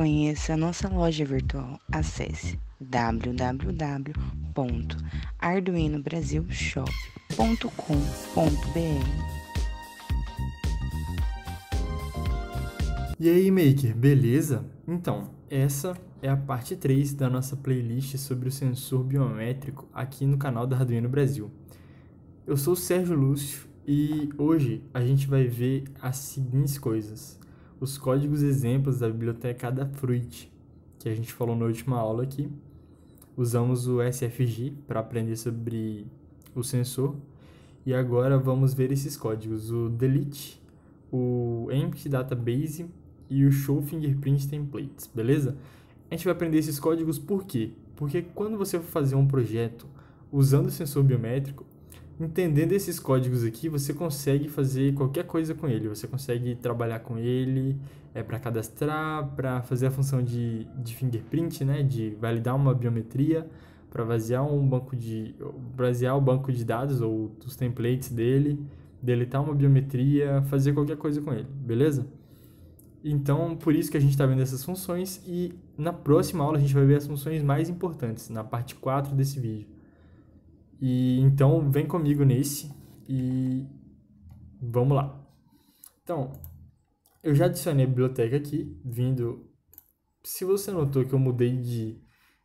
Conheça a nossa loja virtual. Acesse www.arduinobrasilshop.com.br. E aí, Maker, beleza? Então, essa é a parte 3 da nossa playlist sobre o sensor biométrico aqui no canal da Arduino Brasil. Eu sou o Sérgio Lúcio e hoje a gente vai ver as seguintes coisas os códigos exemplos da biblioteca Adafruit, que a gente falou na última aula aqui. Usamos o SFG para aprender sobre o sensor. E agora vamos ver esses códigos, o delete, o empty database e o show fingerprint templates, beleza? A gente vai aprender esses códigos por quê? Porque quando você for fazer um projeto usando o sensor biométrico, entendendo esses códigos aqui, você consegue fazer qualquer coisa com ele. Você consegue trabalhar com ele é, eh, para cadastrar, para fazer a função de, de fingerprint, né, de validar uma biometria, para basear um banco de basear o banco de dados ou os templates dele, deletar uma biometria, fazer qualquer coisa com ele, beleza? Então, por isso que a gente está vendo essas funções e na próxima aula a gente vai ver as funções mais importantes, na parte 4 desse vídeo. E então vem comigo nesse e vamos lá. Então, eu já adicionei a biblioteca aqui, vindo... Se você notou que eu mudei de,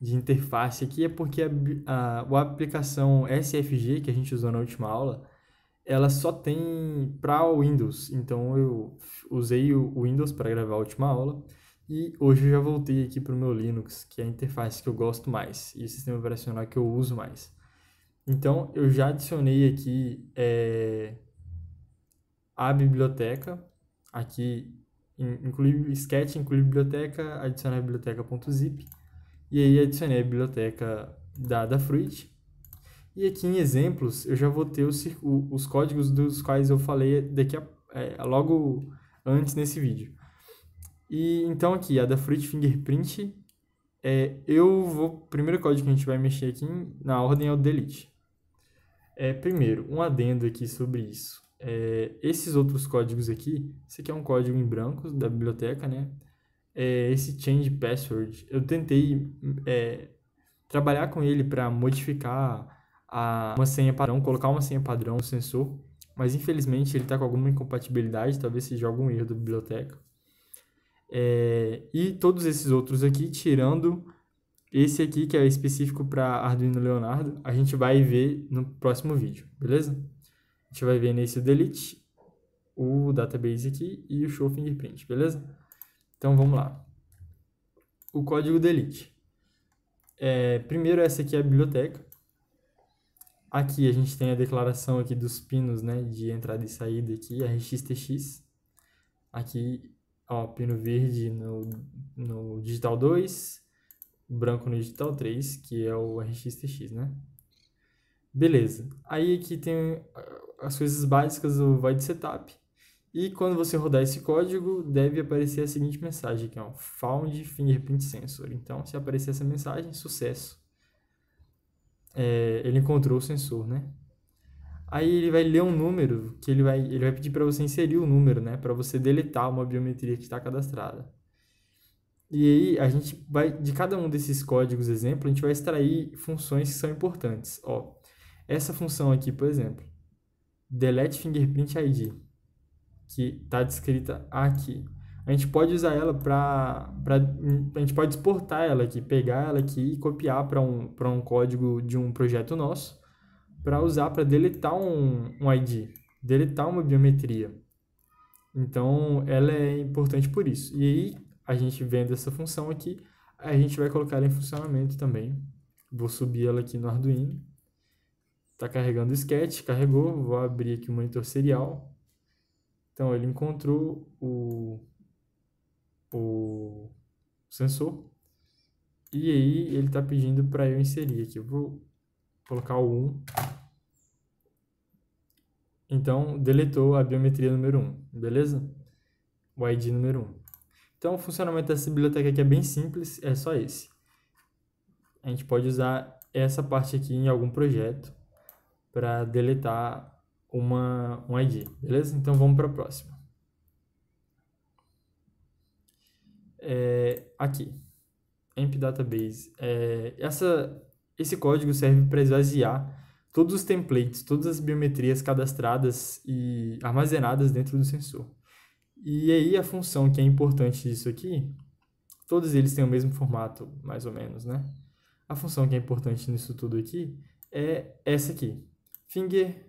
de interface aqui, é porque a, a, a aplicação SFG, que a gente usou na última aula, ela só tem para o Windows. Então, eu usei o Windows para gravar a última aula. E hoje eu já voltei aqui para o meu Linux, que é a interface que eu gosto mais e o sistema operacional que eu uso mais. Então, eu já adicionei aqui é, a biblioteca, aqui, inclui sketch, inclui biblioteca, adicionar biblioteca.zip, e aí adicionei a biblioteca da, Adafruit E aqui em exemplos, eu já vou ter os, os códigos dos quais eu falei daqui a, é, logo antes nesse vídeo. E então aqui, a Fingerprint, é, eu vou, primeiro código que a gente vai mexer aqui na ordem é o delete. É, primeiro, um adendo aqui sobre isso. É, esses outros códigos aqui, esse aqui é um código em branco da biblioteca, né? É, esse change password, eu tentei é, trabalhar com ele para modificar a, uma senha padrão, colocar uma senha padrão no sensor, mas infelizmente ele está com alguma incompatibilidade, talvez seja algum erro da biblioteca. É, e todos esses outros aqui, tirando esse aqui, que é específico para Arduino Leonardo, a gente vai ver no próximo vídeo, beleza? A gente vai ver nesse delete, o database aqui e o show fingerprint, beleza? Então vamos lá. O código delete. É, primeiro essa aqui é a biblioteca. Aqui a gente tem a declaração aqui dos pinos, né, de entrada e saída aqui, RxTx. Aqui, ó, pino verde no, no digital 2, branco no digital 3, que é o RxTx, né? Beleza. Aí aqui tem ah, as coisas básicas do void setup. E quando você rodar esse código, deve aparecer a seguinte mensagem é o found fingerprint sensor. Então, se aparecer essa mensagem, sucesso. É, ele encontrou o sensor, né? Aí ele vai ler um número que ele vai, ele vai pedir para você inserir o número, né? Para você deletar uma biometria que está cadastrada. E aí a gente vai, de cada um desses códigos exemplo, a gente vai extrair funções que são importantes. Ó, essa função aqui, por exemplo, delete fingerprint ID, que está descrita aqui. A gente pode usar ela para. A gente pode exportar ela aqui, pegar ela aqui e copiar para um, um código de um projeto nosso para usar para deletar um, um ID, deletar uma biometria. Então, ela é importante por isso. E aí, a gente vendo essa função aqui, a gente vai colocar ela em funcionamento também. Vou subir ela aqui no Arduino. Está carregando o sketch, carregou. Vou abrir aqui o monitor serial. Então, ele encontrou o, o sensor. E aí, ele está pedindo para eu inserir aqui. Eu vou colocar o 1. Então, deletou a biometria número 1, beleza? O ID número 1. Então, o funcionamento dessa biblioteca aqui é bem simples, é só esse. A gente pode usar essa parte aqui em algum projeto para deletar uma, um ID, beleza? Então, vamos para a próxima. É, aqui, AMP Database. É, essa, esse código serve para esvaziar todos os templates, todas as biometrias cadastradas e armazenadas dentro do sensor. E aí a função que é importante disso aqui, todos eles têm o mesmo formato, mais ou menos, né? A função que é importante nisso tudo aqui é essa aqui, finger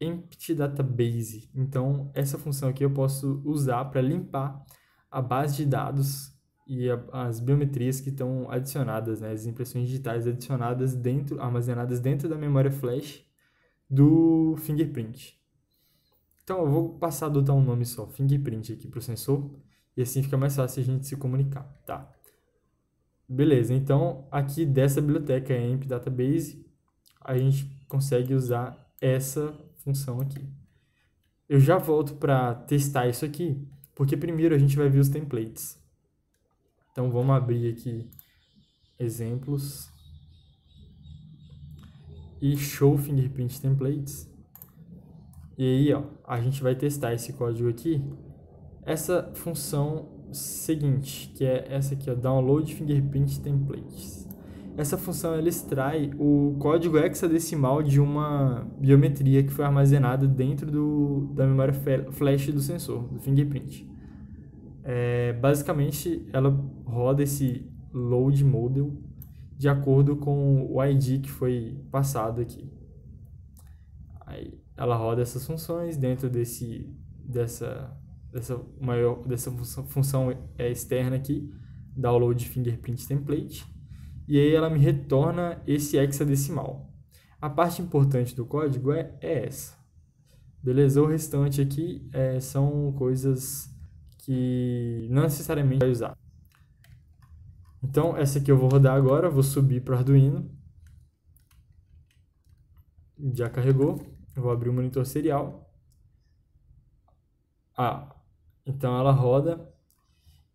empty database. Então, essa função aqui eu posso usar para limpar a base de dados e a, as biometrias que estão adicionadas, né? as impressões digitais adicionadas dentro, armazenadas dentro da memória flash do fingerprint. Então eu vou passar a adotar um nome só, fingerprint aqui para o sensor, e assim fica mais fácil a gente se comunicar, tá? Beleza, então aqui dessa biblioteca AMP Database, a gente consegue usar essa função aqui. Eu já volto para testar isso aqui, porque primeiro a gente vai ver os templates. Então vamos abrir aqui exemplos e show fingerprint templates. E aí, ó, a gente vai testar esse código aqui, essa função seguinte, que é essa aqui, ó, download fingerprint templates. Essa função ela extrai o código hexadecimal de uma biometria que foi armazenada dentro do, da memória flash do sensor, do fingerprint. É, basicamente, ela roda esse load model de acordo com o ID que foi passado aqui. Aí, ela roda essas funções dentro desse, dessa, dessa, maior, dessa função, função é, externa aqui, download fingerprint template, e aí ela me retorna esse hexadecimal. A parte importante do código é, é essa. Beleza? O restante aqui é, são coisas que não necessariamente vai usar. Então, essa aqui eu vou rodar agora, vou subir para o Arduino. Já carregou. Eu vou abrir o monitor serial. Ah, então ela roda.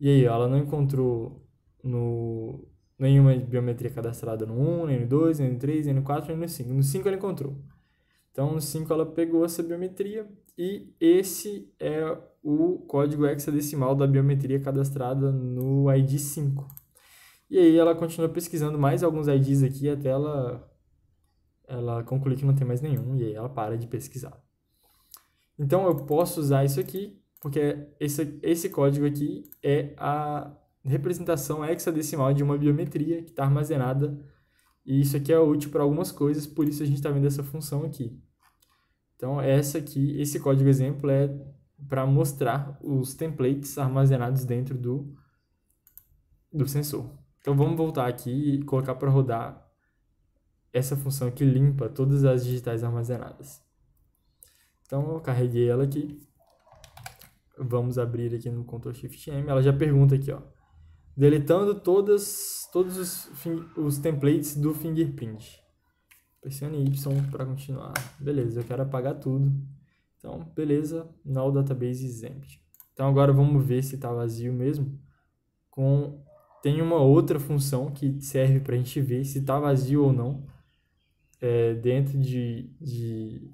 E aí, ela não encontrou no, nenhuma biometria cadastrada no 1, nem no 2, nem no 3, nem no 4, nem no 5. No 5 ela encontrou. Então, no 5 ela pegou essa biometria e esse é o código hexadecimal da biometria cadastrada no ID 5. E aí ela continua pesquisando mais alguns IDs aqui até ela ela conclui que não tem mais nenhum e aí ela para de pesquisar. Então eu posso usar isso aqui, porque esse, esse código aqui é a representação hexadecimal de uma biometria que está armazenada e isso aqui é útil para algumas coisas, por isso a gente está vendo essa função aqui. Então essa aqui, esse código exemplo é para mostrar os templates armazenados dentro do, do sensor. Então vamos voltar aqui e colocar para rodar essa função que limpa todas as digitais armazenadas. Então eu carreguei ela aqui. Vamos abrir aqui no Ctrl Shift M. Ela já pergunta aqui, ó. Deletando todas, todos os, os templates do fingerprint. Pressione Y para continuar. Beleza, eu quero apagar tudo. Então, beleza, null database is empty. Então agora vamos ver se está vazio mesmo. Com... Tem uma outra função que serve para a gente ver se está vazio ou não é, dentro de, de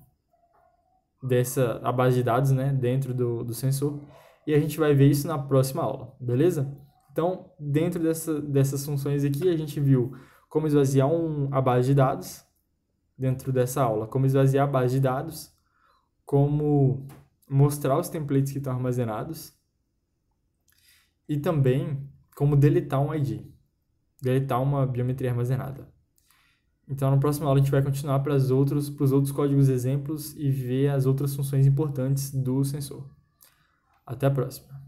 dessa a base de dados, né, dentro do, do sensor. E a gente vai ver isso na próxima aula, beleza? Então, dentro dessa, dessas funções aqui, a gente viu como esvaziar um, a base de dados, dentro dessa aula, como esvaziar a base de dados, como mostrar os templates que estão armazenados e também como deletar um ID, deletar uma biometria armazenada. Então, na próxima aula, a gente vai continuar para os outros códigos exemplos e ver as outras funções importantes do sensor. Até a próxima!